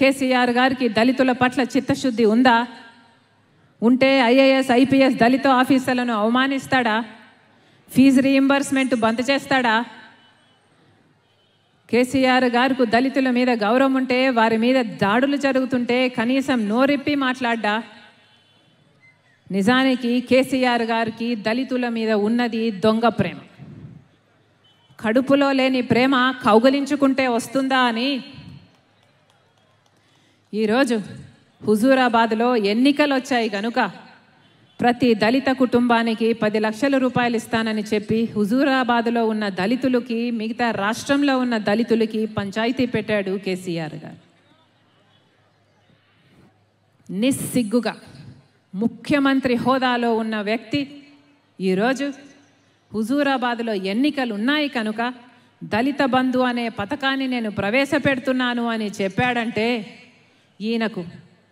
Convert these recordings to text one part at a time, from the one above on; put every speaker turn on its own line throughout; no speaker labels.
కేసీఆర్ గారికి దళితుల పట్ల చిత్తశుద్ధి ఉందా ఉంటే ఐఏఎస్ ఐపీఎస్ దళిత ఆఫీసర్లను అవమానిస్తాడా ఫీజు రీఎంబర్స్మెంట్ బంద్ చేస్తాడా కేసీఆర్ గారికి దళితుల మీద గౌరవం ఉంటే వారి మీద దాడులు జరుగుతుంటే కనీసం నోరెప్పి మాట్లాడ్డా నిజానికి కేసీఆర్ గారికి దళితుల మీద ఉన్నది దొంగ ప్రేమ కడుపులో లేని ప్రేమ కౌగలించుకుంటే వస్తుందా అని ఈరోజు హుజూరాబాద్లో ఎన్నికలు వచ్చాయి కనుక ప్రతి దళిత కుటుంబానికి పది లక్షల రూపాయలు ఇస్తానని చెప్పి హుజూరాబాద్లో ఉన్న దళితులకి మిగతా రాష్ట్రంలో ఉన్న దళితులకి పంచాయతీ పెట్టాడు కేసీఆర్ గారు నిస్సిగ్గుగా ముఖ్యమంత్రి హోదాలో ఉన్న వ్యక్తి ఈరోజు హుజూరాబాద్లో ఎన్నికలు ఉన్నాయి కనుక దళిత బంధు అనే పథకాన్ని నేను ప్రవేశపెడుతున్నాను అని చెప్పాడంటే ఈయనకు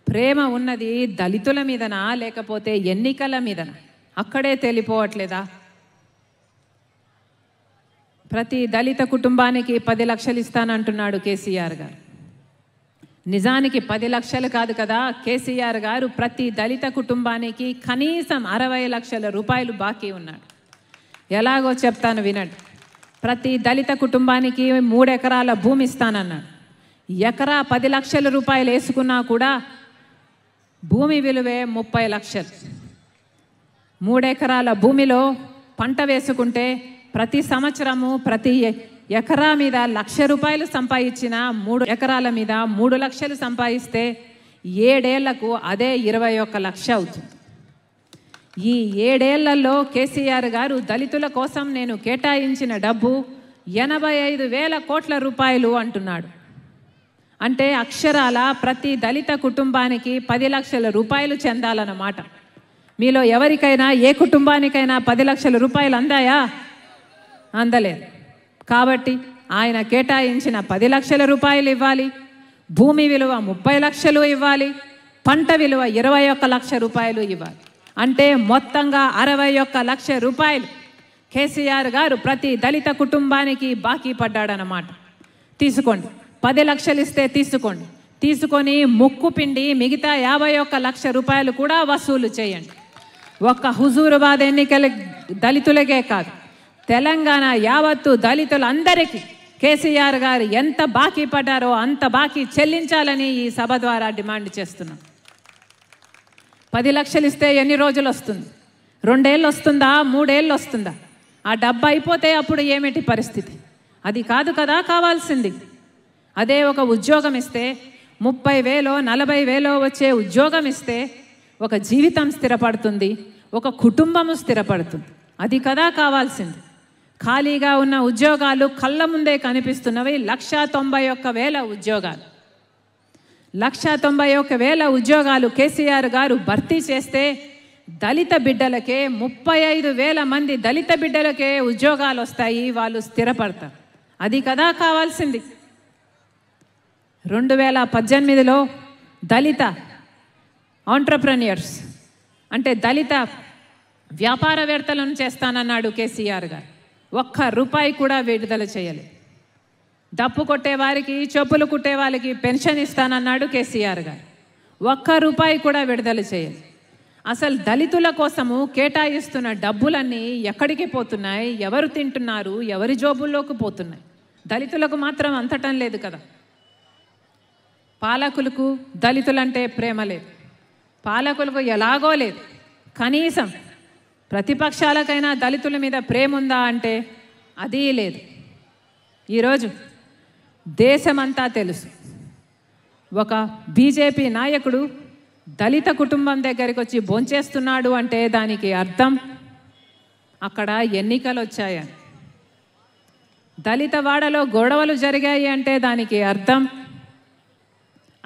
ప్రేమ ఉన్నది దళితుల మీదనా లేకపోతే ఎన్నికల మీదనా అక్కడే తెలిపోవట్లేదా ప్రతి దళిత కుటుంబానికి పది లక్షలు ఇస్తానంటున్నాడు కేసీఆర్ గారు నిజానికి పది లక్షలు కాదు కదా కేసీఆర్ గారు ప్రతి దళిత కుటుంబానికి కనీసం అరవై లక్షల రూపాయలు బాకీ ఉన్నాడు ఎలాగో చెప్తాను వినడు ప్రతి దళిత కుటుంబానికి మూడెకరాల భూమి ఇస్తానన్నాడు ఎకరా పది లక్షల రూపాయలు వేసుకున్నా కూడా భూమి విలువే ముప్పై లక్షలు మూడెకరాల భూమిలో పంట వేసుకుంటే ప్రతి సంవత్సరము ప్రతి ఎకరా మీద లక్ష రూపాయలు సంపాదించిన మూడు ఎకరాల మీద మూడు లక్షలు సంపాదిస్తే ఏడేళ్లకు అదే ఇరవై ఒక్క లక్ష అవుతుంది ఈ ఏడేళ్లలో కేసీఆర్ గారు దళితుల కోసం నేను కేటాయించిన డబ్బు ఎనభై ఐదు వేల కోట్ల రూపాయలు అంటున్నాడు అంటే అక్షరాల ప్రతి దళిత కుటుంబానికి పది లక్షల రూపాయలు చెందాలన్నమాట మీలో ఎవరికైనా ఏ కుటుంబానికైనా పది లక్షల రూపాయలు అందాయా అందలేదు కాబట్టి ఆయన కేటాయించిన పది లక్షల రూపాయలు ఇవ్వాలి భూమి విలువ ముప్పై లక్షలు ఇవ్వాలి పంట విలువ ఇరవై ఒక్క లక్ష రూపాయలు ఇవ్వాలి అంటే మొత్తంగా అరవై ఒక్క లక్ష రూపాయలు కేసీఆర్ గారు ప్రతి దళిత కుటుంబానికి బాకీ పడ్డాడనమాట తీసుకోండి పది లక్షలు ఇస్తే తీసుకోండి తీసుకొని ముక్కు పిండి మిగతా యాభై ఒక్క లక్ష రూపాయలు కూడా వసూలు చేయండి ఒక్క హుజూరుబాద్ ఎన్నికల దళితులకే కాదు తెలంగాణ యావత్తు దళితులందరికీ కేసీఆర్ గారు ఎంత బాకీ పడ్డారో అంత బాకీ చెల్లించాలని ఈ సభ ద్వారా డిమాండ్ చేస్తున్నాం పది లక్షలు ఇస్తే ఎన్ని రోజులు వస్తుంది రెండేళ్ళు వస్తుందా మూడేళ్ళు వస్తుందా ఆ డబ్బు అయిపోతే అప్పుడు ఏమిటి పరిస్థితి అది కాదు కదా కావాల్సింది అదే ఒక ఉద్యోగం ఇస్తే ముప్పై వేలో నలభై వేలో వచ్చే ఉద్యోగం ఇస్తే ఒక జీవితం స్థిరపడుతుంది ఒక కుటుంబము స్థిరపడుతుంది అది కదా కావాల్సింది ఖాళీగా ఉన్న ఉద్యోగాలు కళ్ళ ముందే కనిపిస్తున్నవి లక్ష తొంభై ఒక్క వేల ఉద్యోగాలు లక్ష తొంభై ఒక్క వేల ఉద్యోగాలు కేసీఆర్ గారు భర్తీ చేస్తే దళిత బిడ్డలకే ముప్పై ఐదు వేల మంది దళిత బిడ్డలకే ఉద్యోగాలు వస్తాయి వాళ్ళు స్థిరపడతారు అది కదా కావాల్సింది రెండు వేల పద్దెనిమిదిలో దళిత ఆంటర్ప్రనియర్స్ అంటే దళిత వ్యాపారవేత్తలను చేస్తానన్నాడు కేసీఆర్ గారు ఒక్క రూపాయి కూడా విడుదల చేయలేదు దప్పు కొట్టేవారికి చెప్పులు వాళ్ళకి పెన్షన్ ఇస్తానన్నాడు కేసీఆర్ గారు ఒక్క రూపాయి కూడా విడుదల చేయాలి అసలు దళితుల కోసము కేటాయిస్తున్న డబ్బులన్నీ ఎక్కడికి పోతున్నాయి ఎవరు తింటున్నారు ఎవరి జోబుల్లోకి పోతున్నాయి దళితులకు మాత్రం అంతటం లేదు కదా పాలకులకు దళితులంటే ప్రేమ లేదు పాలకులకు ఎలాగో లేదు కనీసం ప్రతిపక్షాలకైనా దళితుల మీద ప్రేమ ఉందా అంటే అది లేదు ఈరోజు దేశమంతా తెలుసు ఒక బీజేపీ నాయకుడు దళిత కుటుంబం దగ్గరికి వచ్చి భోంచేస్తున్నాడు అంటే దానికి అర్థం అక్కడ ఎన్నికలు వచ్చాయని దళిత వాడలో గొడవలు జరిగాయి అంటే దానికి అర్థం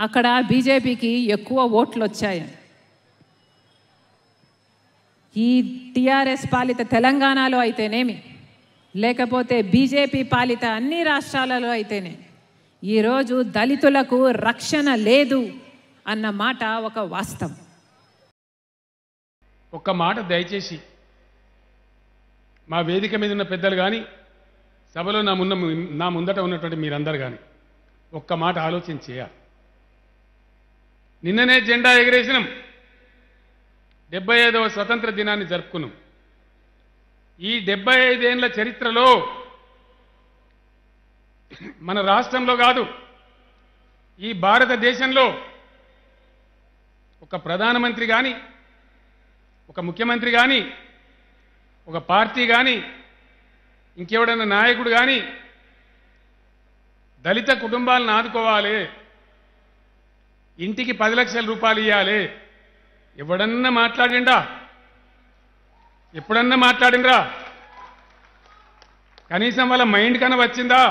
అక్కడ బీజేపీకి ఎక్కువ ఓట్లు వచ్చాయి ఈ టీఆర్ఎస్ పాలిత తెలంగాణలో అయితేనేమి లేకపోతే బీజేపీ పాలిత అన్ని రాష్ట్రాలలో అయితేనే ఈరోజు దళితులకు రక్షణ లేదు అన్న మాట ఒక వాస్తవం
ఒక్క మాట దయచేసి మా వేదిక మీద ఉన్న పెద్దలు కానీ సభలో నా మున్న నా ముందట ఉన్నటువంటి మీరందరు కానీ ఒక్క మాట ఆలోచన చేయాలి నిన్ననే జెండా ఎగిరేసినాం డెబ్బై ఐదవ స్వతంత్ర దినాన్ని జరుపుకున్నాం ఈ డెబ్బై ఐదేళ్ల చరిత్రలో మన రాష్ట్రంలో కాదు ఈ భారతదేశంలో ఒక ప్రధానమంత్రి కానీ ఒక ముఖ్యమంత్రి కానీ ఒక పార్టీ కానీ ఇంకెవడన్నా నాయకుడు కానీ దళిత కుటుంబాలను ఆదుకోవాలి ఇంటికి పది లక్షల రూపాయలు ఇవ్వాలి ఎవడన్నా మాట్లాడిండా ఎప్పుడన్నా మాట్లాడిండ్రా కనీసం వాళ్ళ మైండ్ కన్నా వచ్చిందా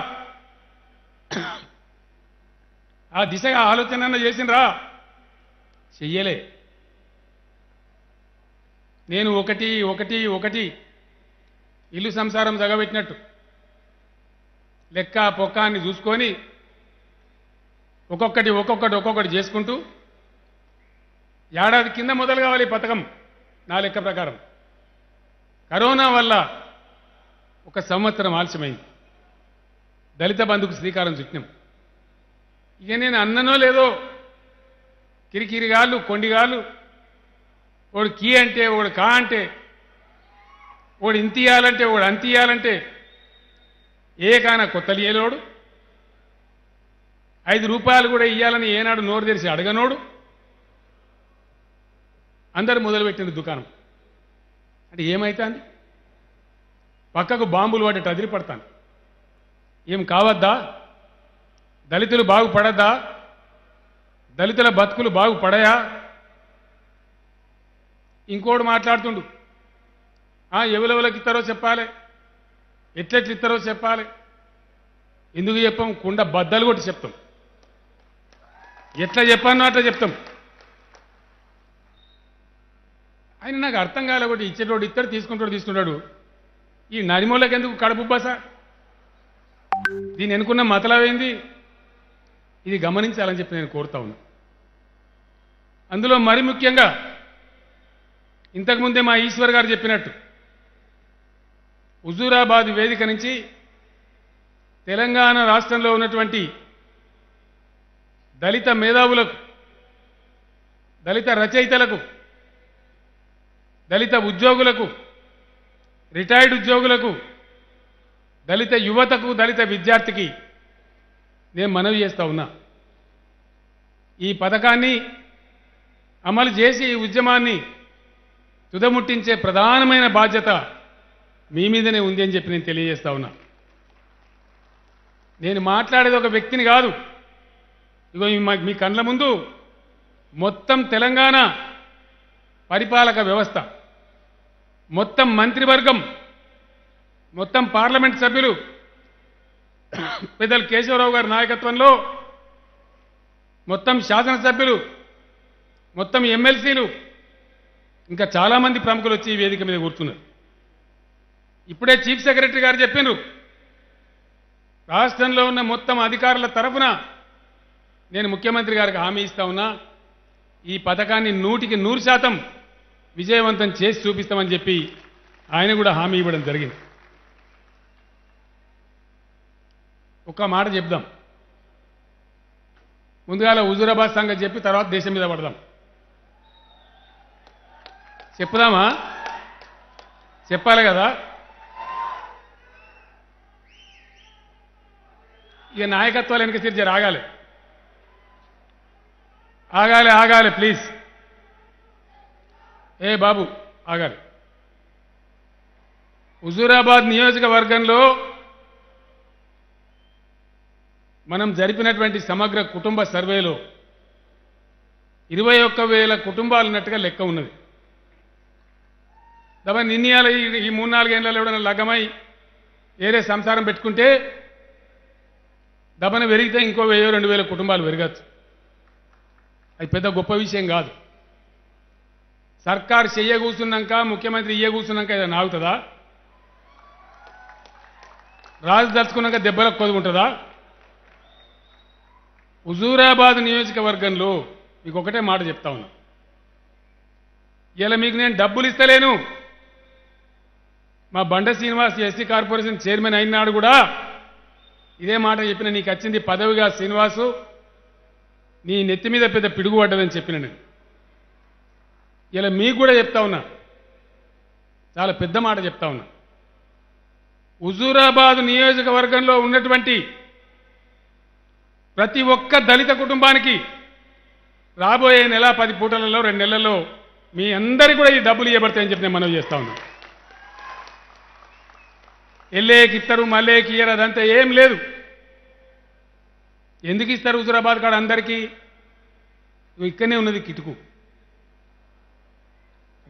ఆ దిశగా ఆలోచన చేసిండ్రా చెయ్యలే నేను ఒకటి ఒకటి ఒకటి ఇల్లు సంసారం జగబెట్టినట్టు లెక్క పొక్క అని చూసుకొని ఒక్కొక్కటి ఒక్కొక్కటి ఒక్కొక్కటి చేసుకుంటూ ఏడాది కింద మొదలు కావాలి పథకం నా లెక్క ప్రకారం కరోనా వల్ల ఒక సంవత్సరం ఆలస్యమైంది దళిత బంధుకు శ్రీకారం చుట్టినాం ఇక నేను అన్ననో లేదో కిరికిరిగాళ్ళు కొండిగాళ్ళు వాడు కీ అంటే వాడు కా అంటే వాడు ఇంతియాలంటే వాడు అంతియాలంటే ఏ కాన కొత్తలియలోడు ఐదు రూపాయలు కూడా ఇవ్వాలని ఏనాడు నోరు తెరిచి అడగనోడు అందరు మొదలుపెట్టింది దుకాణం అంటే ఏమవుతుంది పక్కకు బాంబులు వాటి అదిరి పడతాను ఏం కావద్దా దళితులు బాగుపడద్దా దళితుల బతుకులు బాగుపడయా ఇంకోడు మాట్లాడుతుండు ఎవలెవలకి ఇస్తారో చెప్పాలి ఎట్లెట్లు ఇస్తారో చెప్పాలి ఎందుకు చెప్పాం కుండ బద్దలు కొట్టి చెప్తాం ఎట్లా చెప్పానో అట్లా చెప్తాం ఆయన నాకు అర్థం కాలే ఒకటి ఇచ్చేటోడు ఇత్తడు తీసుకుంటాడు తీసుకుంటాడు ఈ నరిమూలకి ఎందుకు కడబుబ్బాస దీని ఎన్నుకున్న మతలవేంది ఇది గమనించాలని చెప్పి నేను కోరుతా ఉన్నా అందులో మరి ముఖ్యంగా ఇంతకుముందే మా ఈశ్వర్ గారు చెప్పినట్టు హుజూరాబాద్ వేదిక నుంచి తెలంగాణ రాష్ట్రంలో ఉన్నటువంటి దళిత మేధావులకు దళిత రచయితలకు దళిత ఉద్యోగులకు రిటైర్డ్ ఉద్యోగులకు దళిత యువతకు దళిత విద్యార్థికి నేను మనవి చేస్తా ఉన్నా ఈ పథకాన్ని అమలు చేసి ఈ ఉద్యమాన్ని తుదముట్టించే ప్రధానమైన బాధ్యత మీ మీదనే ఉంది అని చెప్పి నేను తెలియజేస్తా ఉన్నా నేను మాట్లాడేది ఒక వ్యక్తిని కాదు ఇగో మీ కళ్ళ ముందు మొత్తం తెలంగాణ పరిపాలక వ్యవస్థ మొత్తం మంత్రివర్గం మొత్తం పార్లమెంట్ సభ్యులు పెద్దలు కేశవరావు గారి నాయకత్వంలో మొత్తం శాసనసభ్యులు మొత్తం ఎమ్మెల్సీలు ఇంకా చాలామంది ప్రముఖులు వచ్చి ఈ వేదిక మీద కూర్చున్నారు ఇప్పుడే చీఫ్ సెక్రటరీ గారు చెప్పినారు రాష్ట్రంలో ఉన్న మొత్తం అధికారుల తరఫున నేను ముఖ్యమంత్రి గారికి హామీ ఇస్తా ఉన్నా ఈ పథకాన్ని నూటికి నూరు శాతం విజయవంతం చేసి చూపిస్తామని చెప్పి ఆయన కూడా హామీ ఇవ్వడం జరిగింది ఒక్క మాట చెప్దాం ముందుగాల హుజూరాబాద్ సంగతి చెప్పి తర్వాత దేశం మీద పడదాం చెప్పుదామా చెప్పాలి కదా ఇక నాయకత్వాలు వెనక తీర్చి రాగాలి ఆగాలి ఆగాలి ప్లీజ్ ఏ బాబు ఆగాలి హుజూరాబాద్ నియోజకవర్గంలో మనం జరిపినటువంటి సమగ్ర కుటుంబ సర్వేలో ఇరవై ఒక్క వేల కుటుంబాలు ఉన్నట్టుగా లెక్క ఉన్నది దాని నిన్నయాల ఈ మూడు నాలుగేళ్ళలో ఎవడన్నా లగమై వేరే సంసారం పెట్టుకుంటే దబన పెరిగితే ఇంకో వెయ్యో రెండు వేల కుటుంబాలు పెరగచ్చు అది పెద్ద గొప్ప విషయం కాదు సర్కార్ చెయ్య కూర్చున్నాక ముఖ్యమంత్రి ఇయ్య కూర్చున్నాక ఏదైనా ఆగుతుందా రాజు దర్చుకున్నాక దెబ్బలకు కొదుకుంటుందా హుజూరాబాద్ నియోజకవర్గంలో మీకు ఒకటే మాట చెప్తా ఉన్నా ఇలా మీకు నేను డబ్బులు ఇస్తలేను మా బండ శ్రీనివాస్ ఎస్సీ కార్పొరేషన్ చైర్మన్ అయినాడు కూడా ఇదే మాట చెప్పిన నీకు వచ్చింది పదవిగా శ్రీనివాసు నీ నెత్తి మీద పెద్ద పిడుగు పడ్డదని చెప్పిన నేను ఇలా మీకు కూడా చెప్తా ఉన్నా చాలా పెద్ద మాట చెప్తా ఉన్నా హుజూరాబాద్ నియోజకవర్గంలో ఉన్నటువంటి ప్రతి ఒక్క దళిత కుటుంబానికి రాబోయే నెల పది పూటలలో రెండు నెలల్లో మీ అందరికీ కూడా ఈ డబ్బులు ఇవ్వబడతాయని చెప్పి నేను మనవి చేస్తా ఉన్నా ఎల్లేకిత్తరు మళ్ళేకి ఇయ్యరు అదంతా ఏం లేదు ఎందుకు ఇస్తారు హుజురాబాద్ కాడ అందరికీ ఇక్కడనే ఉన్నది కిటుకు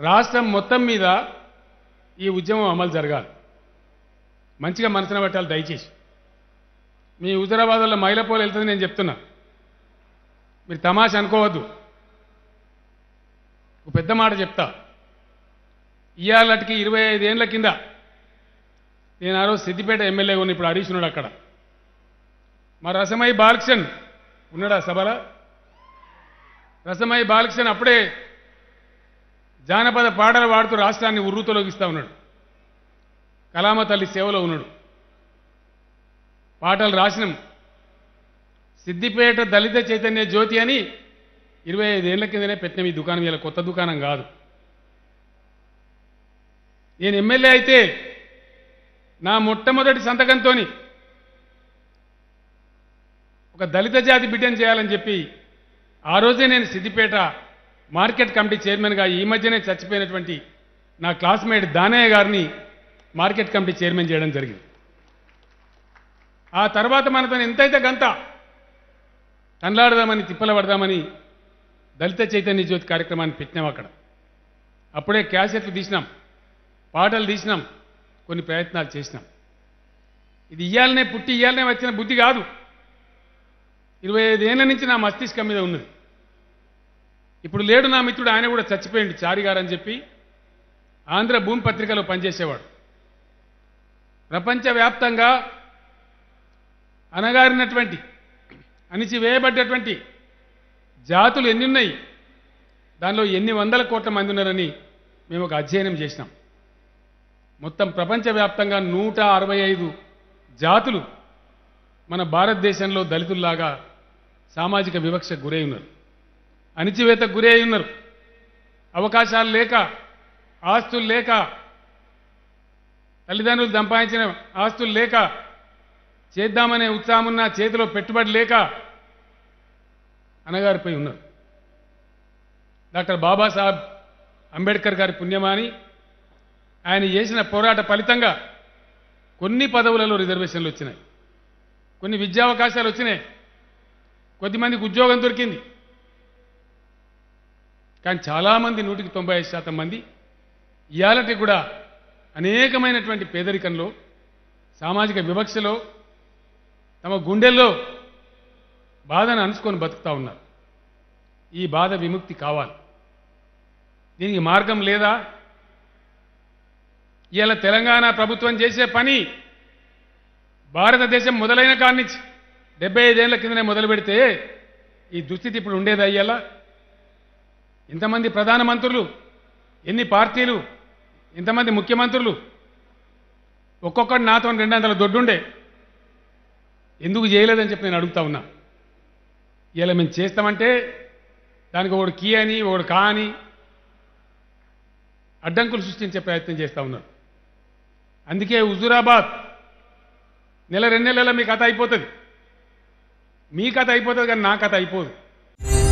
రాష్ట్రం మొత్తం మీద ఈ ఉద్యమం అమలు జరగాలి మంచిగా మనసున పెట్టాలి దయచేసి మీ హుజరాబాద్ వల్ల మైలపోలు వెళ్తుంది నేను చెప్తున్నా మీరు తమాష అనుకోవద్దు ఒక పెద్ద మాట చెప్తా ఇవాళటికి ఇరవై ఐదేళ్ల కింద నేను ఆ రోజు సిద్దిపేట ఎమ్మెల్యే ఉన్న ఇప్పుడు హరీష్ అక్కడ మా రసమై బాలకృష్ణ ఉన్నాడా సభలో రసమై బాలకృష్ణ అప్పుడే జానపద పాటలు పాడుతూ రాష్ట్రాన్ని ఉర్రూతలోకిస్తూ ఉన్నాడు కలామ తల్లి సేవలో ఉన్నాడు పాటలు రాసిన సిద్దిపేట దళిత చైతన్య జ్యోతి అని ఇరవై ఐదేళ్ల కిందనే పెట్టిన ఈ దుకాణం ఇలా కొత్త దుకాణం కాదు నేను ఎమ్మెల్యే అయితే నా మొట్టమొదటి సంతకంతో ఒక దళిత జాతి బిడ్డను చేయాలని చెప్పి ఆ రోజే నేను సిద్దిపేట మార్కెట్ కమిటీ చైర్మన్గా ఈ మధ్యనే చచ్చిపోయినటువంటి నా క్లాస్మేట్ దానయ్య గారిని మార్కెట్ కమిటీ చైర్మన్ చేయడం జరిగింది ఆ తర్వాత మనతో ఎంతైతే గంత తనలాడదామని తిప్పలబడదామని దళిత చైతన్య జ్యోతి కార్యక్రమాన్ని పెట్టినాం అక్కడ అప్పుడే క్యాసెట్లు తీసినాం పాటలు తీసినాం కొన్ని ప్రయత్నాలు చేసినాం ఇది ఇయ్యాలనే పుట్టి ఇయ్యాలనే వచ్చిన బుద్ధి కాదు ఇరవై ఐదేళ్ల నుంచి నా మస్తిష్కం మీద ఉన్నది ఇప్పుడు లేడు నా మిత్రుడు ఆయన కూడా చచ్చిపోయింది చారిగారు అని చెప్పి ఆంధ్ర భూమి పత్రికలో పనిచేసేవాడు ప్రపంచవ్యాప్తంగా అనగారినటువంటి అణిచివేయబడ్డటువంటి జాతులు ఎన్ని ఉన్నాయి దానిలో ఎన్ని వందల కోట్ల మంది ఉన్నారని మేము ఒక అధ్యయనం చేసినాం మొత్తం ప్రపంచవ్యాప్తంగా నూట అరవై ఐదు జాతులు మన భారతదేశంలో దళితుల్లాగా సామాజిక వివక్షకు గురై ఉన్నారు అణిచివేతకు గురై ఉన్నారు అవకాశాలు లేక ఆస్తులు లేక తల్లిదండ్రులు సంపాదించిన ఆస్తులు లేక చేద్దామనే ఉత్సాహమున్న చేతిలో పెట్టుబడి లేక అనగారిపోయి ఉన్నారు డాక్టర్ బాబాసాహెబ్ అంబేద్కర్ గారి పుణ్యమాని ఆయన చేసిన పోరాట ఫలితంగా కొన్ని పదవులలో రిజర్వేషన్లు వచ్చినాయి కొన్ని విద్యావకాశాలు వచ్చినాయి కొద్దిమందికి ఉద్యోగం దొరికింది కానీ చాలామంది నూటికి తొంభై ఐదు శాతం మంది ఇయాలటి కూడా అనేకమైనటువంటి పేదరికంలో సామాజిక వివక్షలో తమ గుండెల్లో బాధను అనుసుకొని బతుకుతూ ఉన్నారు ఈ బాధ విముక్తి కావాలి దీనికి మార్గం లేదా ఇలా తెలంగాణ ప్రభుత్వం చేసే పని భారతదేశం మొదలైన కానిచ్చి డెబ్బై ఐదేళ్ల కిందనే మొదలు పెడితే ఈ దుస్థితి ఇప్పుడు ఉండేది అయ్యేలా ఇంతమంది ప్రధానమంత్రులు ఎన్ని పార్టీలు ఇంతమంది ముఖ్యమంత్రులు ఒక్కొక్కటి నాతో రెండు వందల దొడ్డుండే ఎందుకు చేయలేదని చెప్పి నేను అడుగుతా ఉన్నా ఇలా మేము చేస్తామంటే దానికి ఒకడు కీ అని ఒకడు కా అని అడ్డంకులు సృష్టించే ప్రయత్నం చేస్తూ ఉన్నారు అందుకే హుజూరాబాద్ నెల రెండు నెలల మీకు కథ అయిపోతుంది మీ కథ అయిపోతుంది కానీ నా కథ అయిపోదు